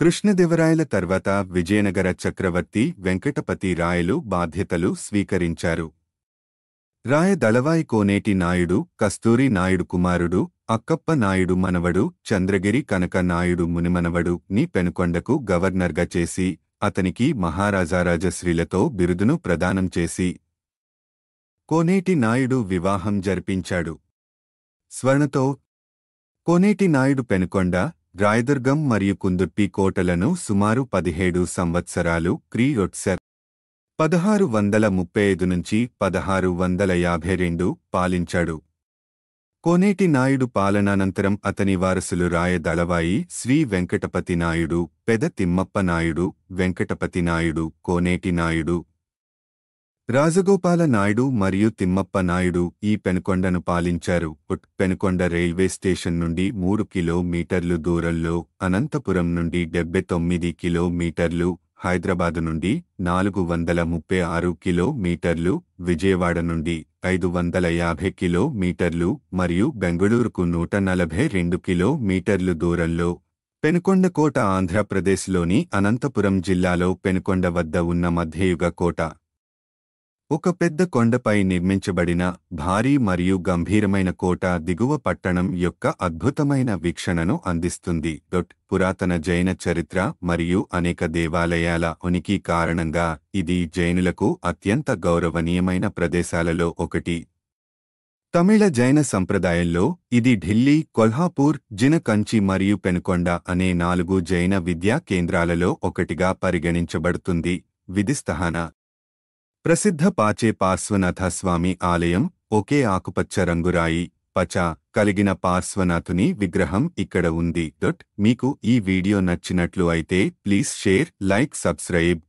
కృష్ణదేవరాయల తర్వాత విజయనగర చక్రవర్తి వెంకటపతి రాయలు బాధ్యతలు స్వీకరించారు రాయ దళవాయి కోనేటి నాయుడు కస్తూరి నాయుడు కుమారుడు అక్కప్ప నాయుడు మనవడు చంద్రగిరి కనక నాయుడు మునిమనవడు ని పెనుకొండకు గవర్నర్గా చేసి అతనికి మహారాజారాజశ్రీలతో బిరుదును ప్రదానం చేసి కోనేటి నాయుడు వివాహం జరిపించాడు స్వర్ణతో కోనేటి నాయుడు పెనుకొండ రాయదుర్గం మరియు కుందుర్పి కోటలను సుమారు పదిహేడు సంవత్సరాలు క్రీయొట్సర్ పదహారు వందల ముప్పై ఐదు నుంచి పదహారు వందల యాభై రెండు పాలించాడు కోనేటి నాయుడు పాలనానంతరం అతని వారసులు రాయ దళవాయి శ్రీ వెంకటపతి నాయుడు పెద తిమ్మప్ప నాయుడు వెంకటపతి నాయుడు కోనేటి నాయుడు రాజగోపాల నాయుడు మరియు తిమ్మప్ప నాయుడు ఈ పెనుకొండను పాలించారు ఉట్ పెనుకొండ రైల్వే స్టేషన్ నుండి మూడు కిలోమీటర్లు దూరంలో అనంతపురం నుండి డెబ్బై తొమ్మిది కిలోమీటర్లు హైదరాబాదు నుండి నాలుగు వందల ముప్పై ఆరు కిలోమీటర్లు విజయవాడ నుండి ఐదు వందల యాభై కిలోమీటర్లు మరియు బెంగళూరుకు నూట నలభై రెండు కిలోమీటర్లు దూరంలో పెనుకొండ కోట ఆంధ్రప్రదేశ్లోని అనంతపురం జిల్లాలో పెనుకొండ వద్ద ఉన్న మధ్యయుగ కోట ఒక పెద్ద కొండపై నిర్మించబడిన భారీ మరియు గంభీరమైన కోట దిగువ పట్టణం యొక్క అద్భుతమైన వీక్షణను అందిస్తుంది డొట్ పురాతన జైన చరిత్ర మరియు అనేక దేవాలయాల ఉనికి కారణంగా ఇది జైనులకు అత్యంత గౌరవనీయమైన ప్రదేశాలలో ఒకటి తమిళ జైన సంప్రదాయంలో ఇది ఢిల్లీ కొల్హాపూర్ జినకంచి మరియు పెనుకొండ అనే నాలుగు జైన విద్యా కేంద్రాలలో ఒకటిగా పరిగణించబడుతుంది విధిస్తహన ప్రసిద్ధ పాచే పార్శ్వనాథస్వామి ఆలయం ఒకే ఆకుపచ్చ రంగురాయి పచ కలిగిన పార్శ్వనాథుని విగ్రహం ఇక్కడ ఉంది దొట్ మీకు ఈ వీడియో నచ్చినట్లు అయితే ప్లీజ్ షేర్ లైక్ సబ్స్క్రైబ్